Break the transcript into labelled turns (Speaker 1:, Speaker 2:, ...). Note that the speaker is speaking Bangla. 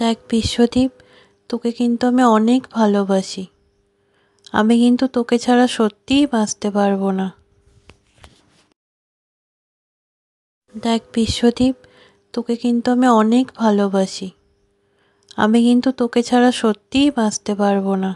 Speaker 1: দেখ
Speaker 2: বিশ্বদীপ তোকে কিন্তু আমি অনেক ভালোবাসি আমি কিন্তু তোকে ছাড়া সত্যিই বাঁচতে পারবো না দেখ বিশ্বদীপ তোকে কিন্তু আমি অনেক ভালোবাসি আমি কিন্তু তোকে ছাড়া সত্যিই বাঁচতে পারবো না